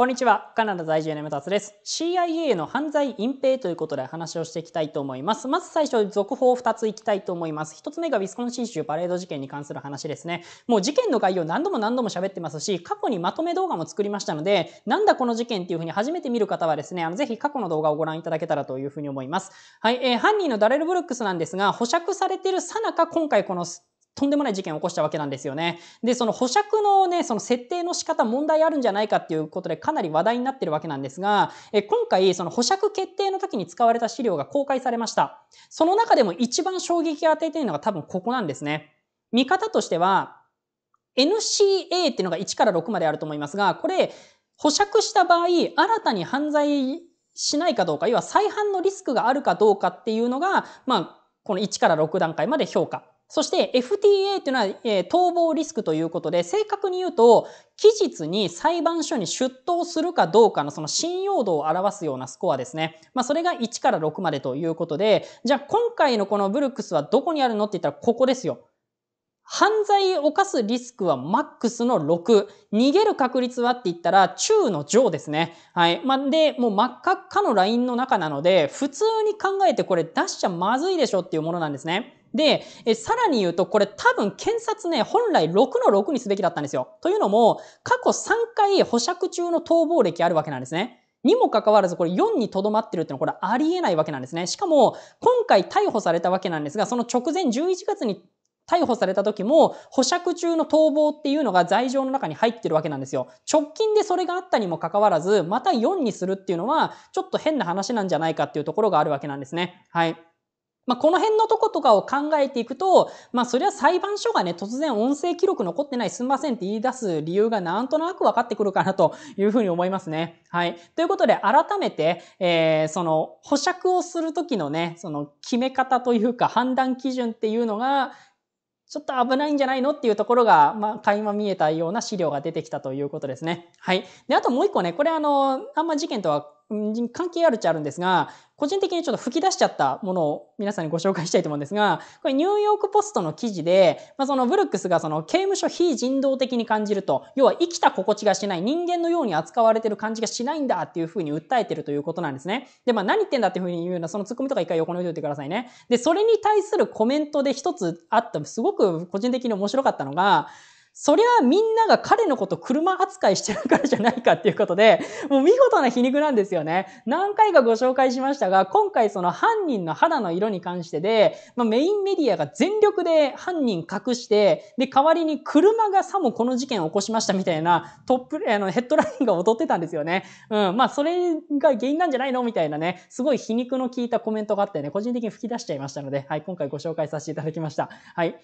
こんにちは。カナダ在住の山達です。CIA の犯罪隠蔽ということで話をしていきたいと思います。まず最初、続報2ついきたいと思います。1つ目がウィスコンシン州パレード事件に関する話ですね。もう事件の概要何度も何度も喋ってますし、過去にまとめ動画も作りましたので、なんだこの事件っていうふうに初めて見る方はですね、あの、ぜひ過去の動画をご覧いただけたらというふうに思います。はい、えー、犯人のダレル・ブルックスなんですが、保釈されてるさなか今回このとんでもない事件を起こしたわけなんですよね。で、その保釈のね、その設定の仕方問題あるんじゃないかっていうことでかなり話題になってるわけなんですが、え今回、その保釈決定の時に使われた資料が公開されました。その中でも一番衝撃を与えているのが多分ここなんですね。見方としては、NCA っていうのが1から6まであると思いますが、これ、保釈した場合、新たに犯罪しないかどうか、要は再犯のリスクがあるかどうかっていうのが、まあ、この1から6段階まで評価そして FTA というのは、えー、逃亡リスクということで、正確に言うと、期日に裁判所に出頭するかどうかのその信用度を表すようなスコアですね。まあそれが1から6までということで、じゃあ今回のこのブルックスはどこにあるのって言ったらここですよ。犯罪を犯すリスクはマックスの6。逃げる確率はって言ったら中の上ですね。はい。まあ、で、もう真っ赤っかのラインの中なので、普通に考えてこれ出しちゃまずいでしょっていうものなんですね。で、えさらに言うと、これ多分検察ね、本来6の6にすべきだったんですよ。というのも、過去3回保釈中の逃亡歴あるわけなんですね。にもかかわらず、これ4にとどまってるってのはこれありえないわけなんですね。しかも、今回逮捕されたわけなんですが、その直前11月に逮捕された時も保釈中の逃亡っていうのが罪状の中に入ってるわけなんですよ。直近でそれがあったにもかかわらず、また4にするっていうのはちょっと変な話なんじゃないかっていうところがあるわけなんですね。はい。まあ、この辺のとことかを考えていくと、まあ、そりゃ裁判所がね、突然音声記録残ってないすんませんって言い出す理由がなんとなく分かってくるかなというふうに思いますね。はい。ということで、改めて、えー、その、保釈をするときのね、その、決め方というか判断基準っていうのが、ちょっと危ないんじゃないのっていうところが、まあ、垣間見えたような資料が出てきたということですね。はい。で、あともう一個ね、これあの、あんま事件とは関係あるっちゃあるんですが、個人的にちょっと吹き出しちゃったものを皆さんにご紹介したいと思うんですが、これニューヨークポストの記事で、まあ、そのブルックスがその刑務所非人道的に感じると、要は生きた心地がしない人間のように扱われてる感じがしないんだっていうふうに訴えてるということなんですね。で、まあ何言ってんだっていうふうに言うようなそのツッコミとか一回横に置いておいてくださいね。で、それに対するコメントで一つあった、すごく個人的に面白かったのが、そりゃみんなが彼のこと車扱いしてるからじゃないかっていうことで、もう見事な皮肉なんですよね。何回かご紹介しましたが、今回その犯人の肌の色に関してで、まあ、メインメディアが全力で犯人隠して、で、代わりに車がさもこの事件を起こしましたみたいなトップ、あの、ヘッドラインが踊ってたんですよね。うん、まあそれが原因なんじゃないのみたいなね、すごい皮肉の効いたコメントがあってね、個人的に吹き出しちゃいましたので、はい、今回ご紹介させていただきました。はい。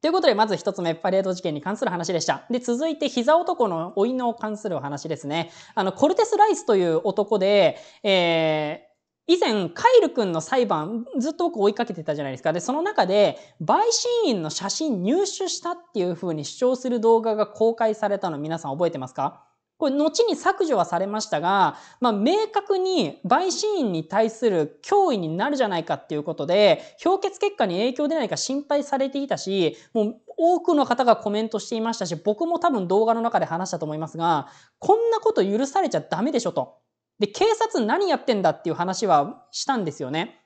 ということで、まず一つ目、パレード事件に関する話でした。で、続いて、膝男の老いの関するお話ですね。あの、コルテス・ライスという男で、えー、以前、カイル君の裁判、ずっと僕追いかけてたじゃないですか。で、その中で、陪審員の写真入手したっていう風に主張する動画が公開されたの皆さん覚えてますかこれ、後に削除はされましたが、まあ、明確に陪審員に対する脅威になるじゃないかっていうことで、評決結果に影響出ないか心配されていたし、もう多くの方がコメントしていましたし、僕も多分動画の中で話したと思いますが、こんなこと許されちゃダメでしょと。で、警察何やってんだっていう話はしたんですよね。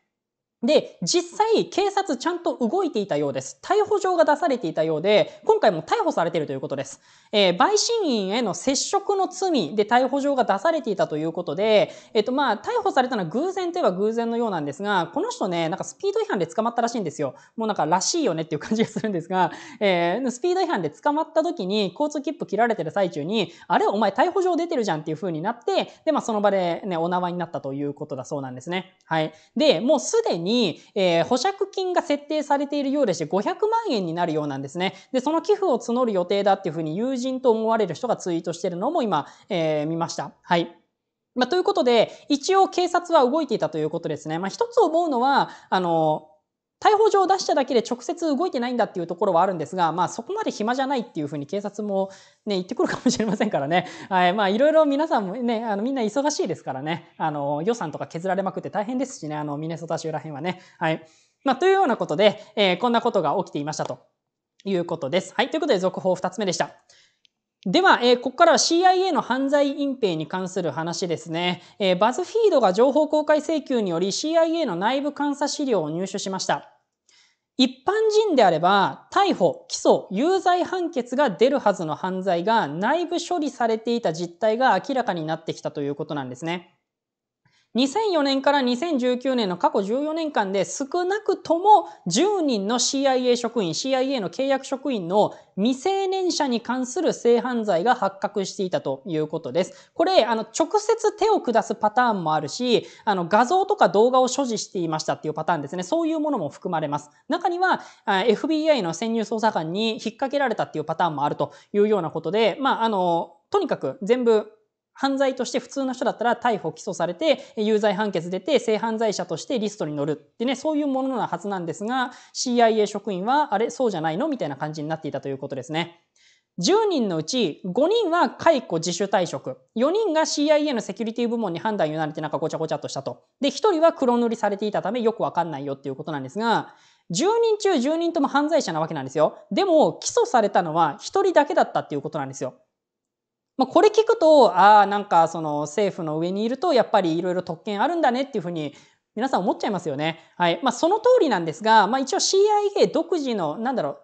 で、実際、警察ちゃんと動いていたようです。逮捕状が出されていたようで、今回も逮捕されているということです。えー、陪審員への接触の罪で逮捕状が出されていたということで、えっ、と、まあ、逮捕されたのは偶然といえば偶然のようなんですが、この人ね、なんかスピード違反で捕まったらしいんですよ。もうなんか、らしいよねっていう感じがするんですが、えー、スピード違反で捕まった時に、交通切符切られてる最中に、あれお前逮捕状出てるじゃんっていう風になって、で、まあ、その場でね、お縄になったということだそうなんですね。はい。で、もうすでに、に、えー、保釈金が設定されているようでして、500万円になるようなんですね。で、その寄付を募る予定だっていうふうに友人と思われる人がツイートしてるのも今、えー、見ました。はい。まあ、ということで、一応警察は動いていたということですね。まあ、一つ思うのは、あの、逮捕状を出しただけで直接動いてないんだっていうところはあるんですが、まあ、そこまで暇じゃないっていうふうに警察も、ね、言ってくるかもしれませんからね、はいまあ、いろいろ皆さんもね、あのみんな忙しいですからねあの、予算とか削られまくって大変ですしね、あのミネソタ州らへんはね。はいまあ、というようなことで、えー、こんなことが起きていましたということです。はい、ということで続報2つ目でした。では、えー、ここからは CIA の犯罪隠蔽に関する話ですね、えー、バズフィードが情報公開請求により CIA の内部監査資料を入手しました。一般人であれば、逮捕、起訴、有罪判決が出るはずの犯罪が内部処理されていた実態が明らかになってきたということなんですね。2004年から2019年の過去14年間で少なくとも10人の CIA 職員、CIA の契約職員の未成年者に関する性犯罪が発覚していたということです。これ、あの、直接手を下すパターンもあるし、あの、画像とか動画を所持していましたっていうパターンですね。そういうものも含まれます。中には、FBI の潜入捜査官に引っ掛けられたっていうパターンもあるというようなことで、まあ、あの、とにかく全部犯罪として普通の人だったら逮捕起訴されて有罪判決出て性犯罪者としてリストに載るってねそういうものなはずなんですが CIA 職員はあれそうじゃないのみたいな感じになっていたということですね。10人のうち5人は解雇自主退職。4人が CIA のセキュリティ部門に判断を委ねてなんかごちゃごちゃっとしたと。で、1人は黒塗りされていたためよくわかんないよっていうことなんですが、10人中10人とも犯罪者なわけなんですよ。でも、起訴されたのは1人だけだったっていうことなんですよ。まあ、これ聞くとああなんかその政府の上にいるとやっぱりいろいろ特権あるんだねっていうふうに皆さん思っちゃいますよね。はいまあ、その通りなんですが、まあ、一応 CIA 独自のなんだろう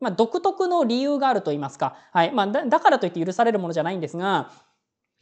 まあ、独特の理由があると言いますか、はいまあ、だからといって許されるものじゃないんですが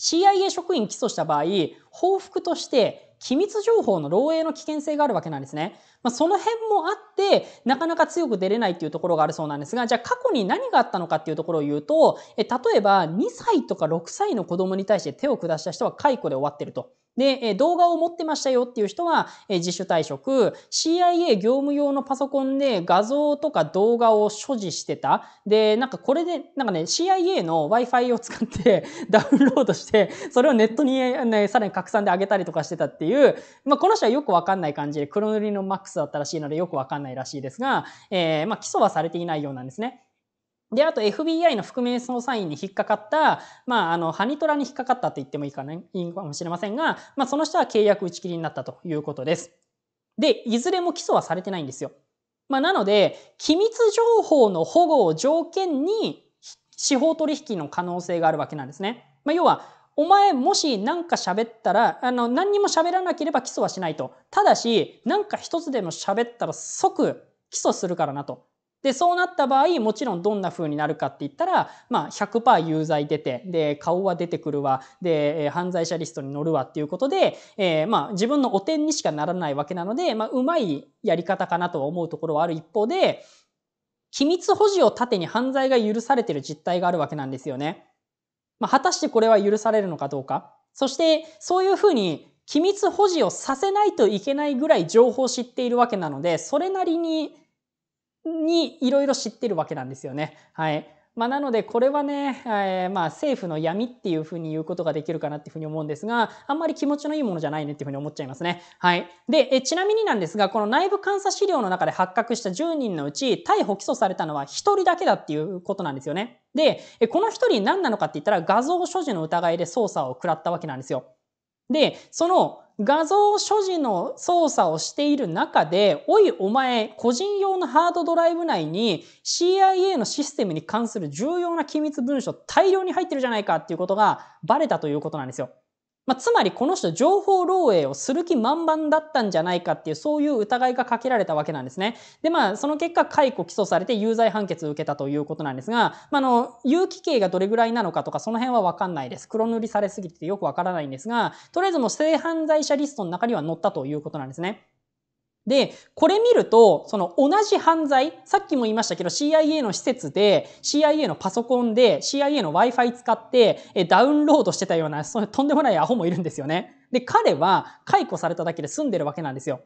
CIA 職員起訴した場合報復として機密情報の漏洩の危険性があるわけなんですね。まあ、その辺もあって、なかなか強く出れないっていうところがあるそうなんですが、じゃあ過去に何があったのかっていうところを言うと、え例えば2歳とか6歳の子供に対して手を下した人は解雇で終わってると。で、え動画を持ってましたよっていう人は、え自主退職、CIA 業務用のパソコンで画像とか動画を所持してた。で、なんかこれで、なんかね、CIA の Wi-Fi を使って ダウンロードして、それをネットに、ね、さらに拡散で上げたりとかしてたっていう、まあ、この人はよくわかんない感じで、黒塗りの MAX だったらしいのでよくわかんないらしいですが、えー、まあ、起訴はされていないようなんですね。で、あと FBI の覆面捜査員に引っかかった、まあ、あの、ハニトラに引っかかったって言ってもいいか,、ね、いいかもしれませんが、まあ、その人は契約打ち切りになったということです。で、いずれも起訴はされてないんですよ。まあ、なので、機密情報の保護を条件に、司法取引の可能性があるわけなんですね。まあ、要は、お前もし何か喋ったら、あの、何にも喋らなければ起訴はしないと。ただし、何か一つでも喋ったら即起訴するからなと。で、そうなった場合、もちろんどんな風になるかって言ったら、まあ100%有罪出て、で、顔は出てくるわ、で、犯罪者リストに載るわっていうことで、えー、まあ自分の汚点にしかならないわけなので、まあうまいやり方かなとは思うところはある一方で、機密保持を盾に犯罪が許されてる実態があるわけなんですよね。まあ果たしてこれは許されるのかどうか。そして、そういうふうに機密保持をさせないといけないぐらい情報を知っているわけなので、それなりににいろいろ知ってるわけなんですよね。はい。まあ、なので、これはね、えー、まあ政府の闇っていうふうに言うことができるかなっていうふうに思うんですが、あんまり気持ちのいいものじゃないねっていうふうに思っちゃいますね。はい。で、えちなみになんですが、この内部監査資料の中で発覚した10人のうち、逮捕起訴されたのは1人だけだっていうことなんですよね。で、この1人何なのかって言ったら、画像所持の疑いで捜査を食らったわけなんですよ。で、その画像所持の操作をしている中で、おいお前、個人用のハードドライブ内に CIA のシステムに関する重要な機密文書大量に入ってるじゃないかっていうことがバレたということなんですよ。まあ、つまりこの人情報漏洩をする気満々だったんじゃないかっていうそういう疑いがかけられたわけなんですね。でまあその結果解雇起訴されて有罪判決を受けたということなんですが、まあ、の有期刑がどれぐらいなのかとかその辺は分かんないです。黒塗りされすぎてよく分からないんですがとりあえずもう性犯罪者リストの中には載ったということなんですね。で、これ見ると、その同じ犯罪、さっきも言いましたけど CIA の施設で、CIA のパソコンで CIA の Wi-Fi 使ってえダウンロードしてたような、そのとんでもないアホもいるんですよね。で、彼は解雇されただけで済んでるわけなんですよ。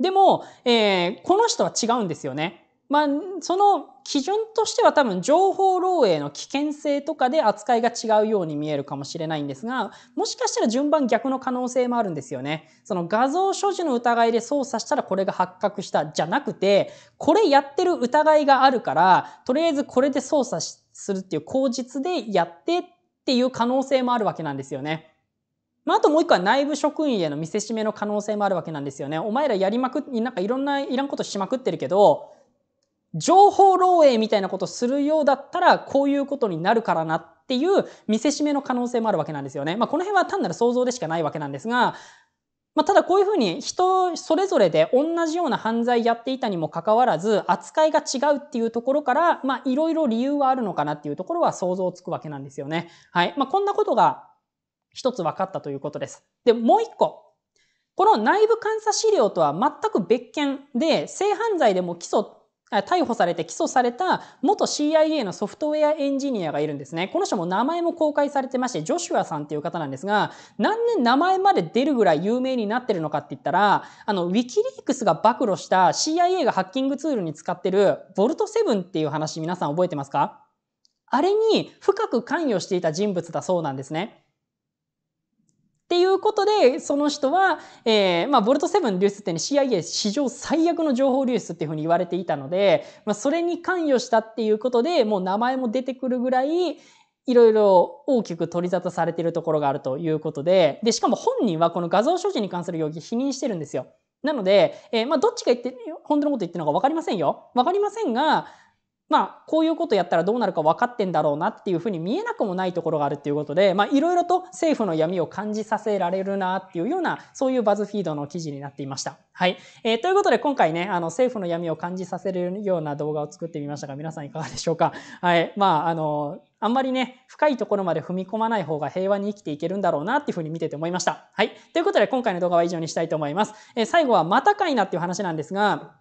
でも、えー、この人は違うんですよね。まあ、その基準としては多分情報漏洩の危険性とかで扱いが違うように見えるかもしれないんですが、もしかしたら順番逆の可能性もあるんですよね。その画像所持の疑いで操作したらこれが発覚したじゃなくて、これやってる疑いがあるから、とりあえずこれで操作するっていう口実でやってっていう可能性もあるわけなんですよね。まあ、あともう一個は内部職員への見せしめの可能性もあるわけなんですよね。お前らやりまくっ、なんかいろんな、いらんことしまくってるけど、情報漏洩みたいなことするようだったら、こういうことになるからなっていう見せしめの可能性もあるわけなんですよね。まあ、この辺は単なる想像でしかないわけなんですが、まあ、ただこういうふうに人それぞれで同じような犯罪やっていたにもかかわらず扱いが違うっていうところからまあいろいろ理由はあるのかなっていうところは想像つくわけなんですよね。はい。まあ、こんなことが一つ分かったということです。で、もう一個。この内部監査資料とは全く別件で性犯罪でも基礎逮捕されて起訴された元 CIA のソフトウェアエンジニアがいるんですね。この人も名前も公開されてまして、ジョシュアさんっていう方なんですが、何年名前まで出るぐらい有名になってるのかって言ったら、あの、ウィキリークスが暴露した CIA がハッキングツールに使ってるボルト7っていう話皆さん覚えてますかあれに深く関与していた人物だそうなんですね。っていうことで、その人は、えー、まあ、ボルト7流出ってね、CIA 史上最悪の情報流出っていうふうに言われていたので、まあ、それに関与したっていうことで、もう名前も出てくるぐらい、いろいろ大きく取り沙汰されているところがあるということで、で、しかも本人はこの画像所持に関する容疑否認してるんですよ。なので、えー、まあ、どっちが言って、本当のこと言ってるのか分かりませんよ。わかりませんが、まあ、こういうことやったらどうなるか分かってんだろうなっていうふうに見えなくもないところがあるっていうことで、まあ、いろいろと政府の闇を感じさせられるなっていうような、そういうバズフィードの記事になっていました。はい。えー、ということで、今回ね、あの、政府の闇を感じさせるような動画を作ってみましたが、皆さんいかがでしょうかはい。まあ、あの、あんまりね、深いところまで踏み込まない方が平和に生きていけるんだろうなっていうふうに見てて思いました。はい。ということで、今回の動画は以上にしたいと思います。えー、最後はまたかいなっていう話なんですが、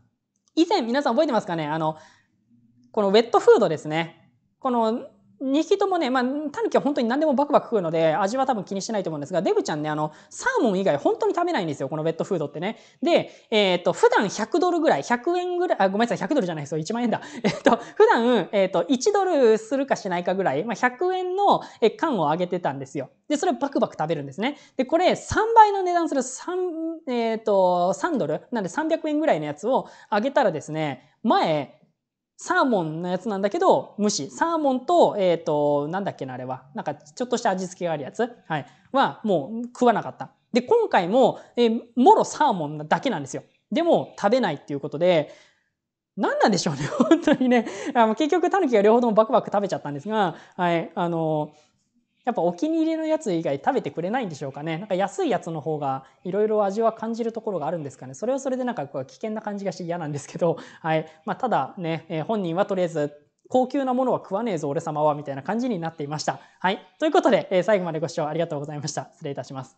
以前皆さん覚えてますかねあの、このウェットフードですね。この2匹ともね、まあ、タヌキは本当に何でもバクバク食うので、味は多分気にしてないと思うんですが、デブちゃんね、あの、サーモン以外本当に食べないんですよ、このウェットフードってね。で、えっ、と、普段100ドルぐらい、100円ぐらい、あ、ごめんなさい、100ドルじゃないですよ、1万円だ。えっ、と、普段、えっ、と、1ドルするかしないかぐらい、まあ、100円の缶をあげてたんですよ。で、それをバクバク食べるんですね。で、これ3倍の値段する3、えっ、と、3ドル、なんで300円ぐらいのやつをあげたらですね、前、サーモンのやつなんだけど、蒸し。サーモンと、えっ、ー、と、なんだっけな、あれは。なんか、ちょっとした味付けがあるやつ。はい。は、もう、食わなかった。で、今回も、えー、もろサーモンだけなんですよ。でも、食べないっていうことで、何なんでしょうね、本当にね。あの結局、タヌキが両方ともバクバク食べちゃったんですが、はい、あのーやっぱお気に入りのやつ以外食べてくれないんでしょうかね。なんか安いやつの方がいろいろ味は感じるところがあるんですかね。それはそれでなんか危険な感じがして嫌なんですけど、はい。まあ、ただね、え本人はとりあえず高級なものは食わねえぞ、俺様は、みたいな感じになっていました。はい。ということで、え最後までご視聴ありがとうございました。失礼いたします。